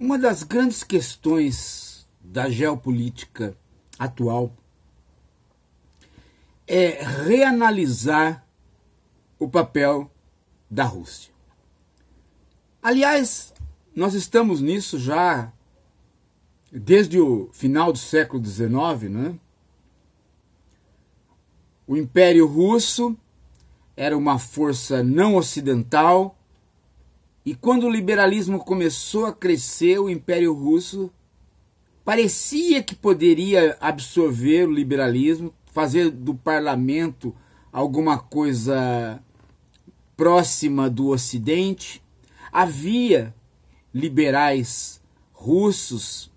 Uma das grandes questões da geopolítica atual é reanalisar o papel da Rússia. Aliás, nós estamos nisso já desde o final do século XIX, né? O Império Russo era uma força não ocidental e quando o liberalismo começou a crescer, o Império Russo parecia que poderia absorver o liberalismo, fazer do parlamento alguma coisa próxima do Ocidente. Havia liberais russos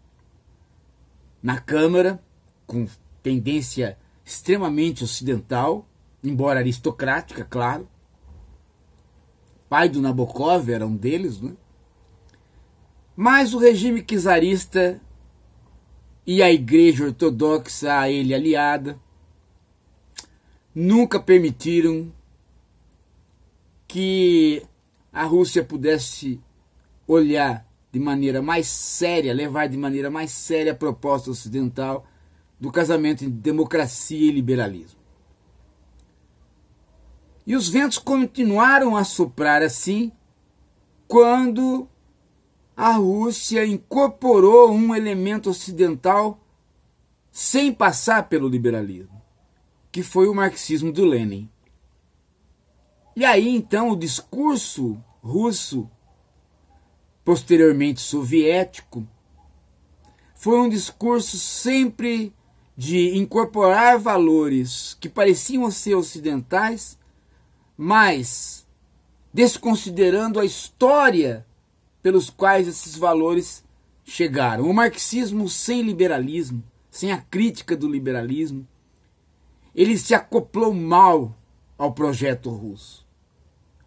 na Câmara, com tendência extremamente ocidental, embora aristocrática, claro pai do Nabokov era um deles, né? Mas o regime czarista e a igreja ortodoxa a ele aliada nunca permitiram que a Rússia pudesse olhar de maneira mais séria, levar de maneira mais séria a proposta ocidental do casamento entre democracia e liberalismo. E os ventos continuaram a soprar assim quando a Rússia incorporou um elemento ocidental sem passar pelo liberalismo, que foi o marxismo do Lenin. E aí então o discurso russo, posteriormente soviético, foi um discurso sempre de incorporar valores que pareciam ser ocidentais mas desconsiderando a história pelos quais esses valores chegaram. O marxismo sem liberalismo, sem a crítica do liberalismo, ele se acoplou mal ao projeto russo.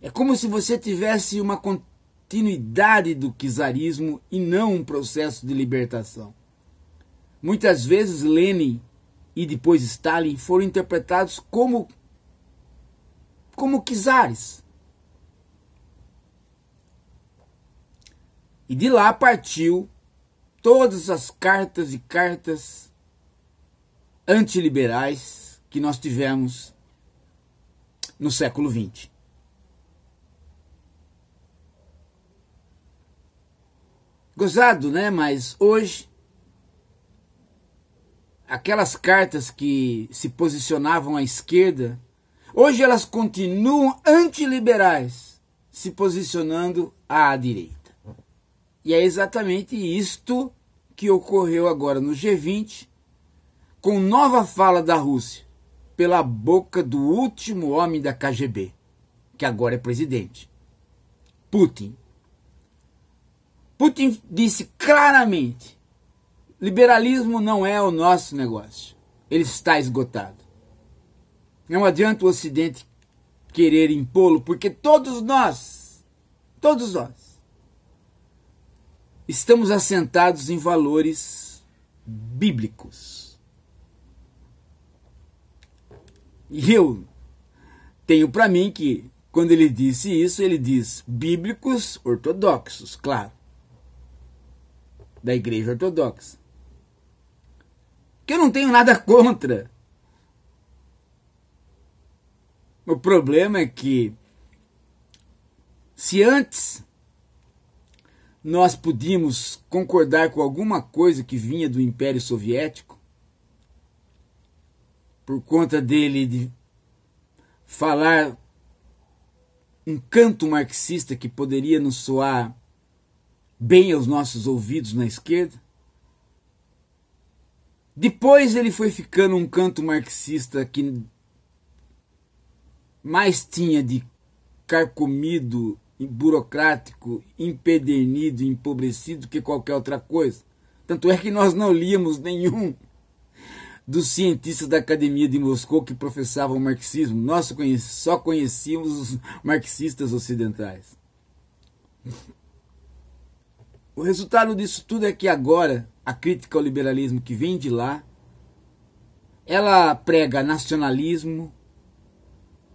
É como se você tivesse uma continuidade do czarismo e não um processo de libertação. Muitas vezes Lenin e depois Stalin foram interpretados como como quisares. E de lá partiu todas as cartas e cartas antiliberais que nós tivemos no século XX. Gozado, né? Mas hoje, aquelas cartas que se posicionavam à esquerda Hoje elas continuam antiliberais, se posicionando à direita. E é exatamente isto que ocorreu agora no G20, com nova fala da Rússia, pela boca do último homem da KGB, que agora é presidente, Putin. Putin disse claramente: liberalismo não é o nosso negócio, ele está esgotado. Não adianta o Ocidente querer impô-lo, porque todos nós, todos nós, estamos assentados em valores bíblicos. E eu tenho para mim que, quando ele disse isso, ele diz bíblicos ortodoxos, claro, da Igreja Ortodoxa. Que eu não tenho nada contra O problema é que se antes nós podíamos concordar com alguma coisa que vinha do Império Soviético, por conta dele de falar um canto marxista que poderia nos soar bem aos nossos ouvidos na esquerda. Depois ele foi ficando um canto marxista que mais tinha de carcomido, burocrático, empedernido, empobrecido que qualquer outra coisa. Tanto é que nós não líamos nenhum dos cientistas da Academia de Moscou que professavam marxismo. Nós só conhecíamos os marxistas ocidentais. O resultado disso tudo é que agora a crítica ao liberalismo que vem de lá, ela prega nacionalismo,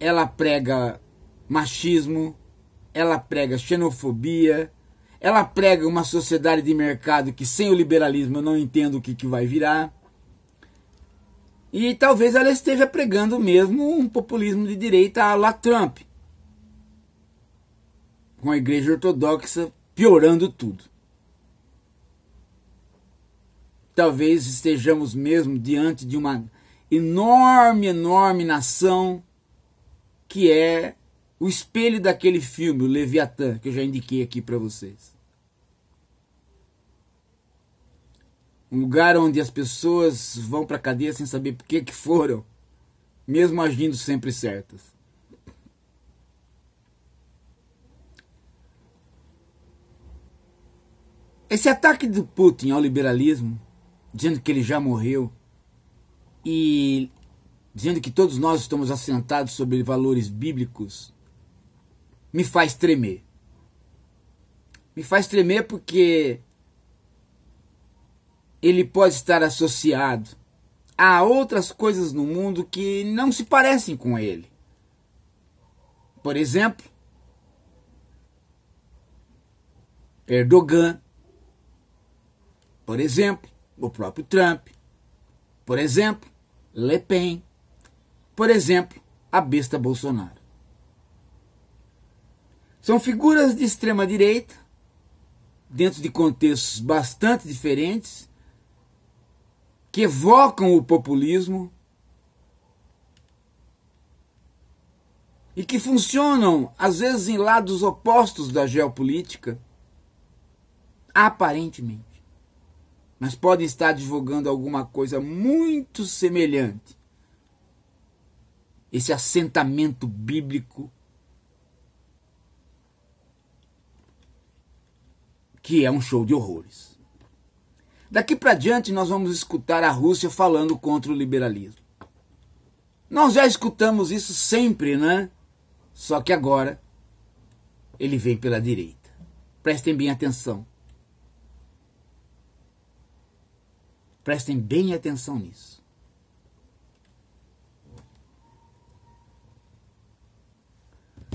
ela prega machismo, ela prega xenofobia, ela prega uma sociedade de mercado que sem o liberalismo eu não entendo o que, que vai virar. E talvez ela esteja pregando mesmo um populismo de direita à la Trump, com a igreja ortodoxa piorando tudo. Talvez estejamos mesmo diante de uma enorme, enorme nação que é o espelho daquele filme, o Leviatã, que eu já indiquei aqui para vocês. Um lugar onde as pessoas vão para a cadeia sem saber por que, que foram, mesmo agindo sempre certas. Esse ataque do Putin ao liberalismo, dizendo que ele já morreu e dizendo que todos nós estamos assentados sobre valores bíblicos, me faz tremer. Me faz tremer porque ele pode estar associado a outras coisas no mundo que não se parecem com ele. Por exemplo, Erdogan, por exemplo, o próprio Trump, por exemplo, Le Pen, por exemplo, a besta Bolsonaro. São figuras de extrema direita, dentro de contextos bastante diferentes, que evocam o populismo e que funcionam, às vezes, em lados opostos da geopolítica, aparentemente, mas podem estar divulgando alguma coisa muito semelhante esse assentamento bíblico que é um show de horrores. Daqui para diante nós vamos escutar a Rússia falando contra o liberalismo. Nós já escutamos isso sempre, né? Só que agora ele vem pela direita. Prestem bem atenção. Prestem bem atenção nisso.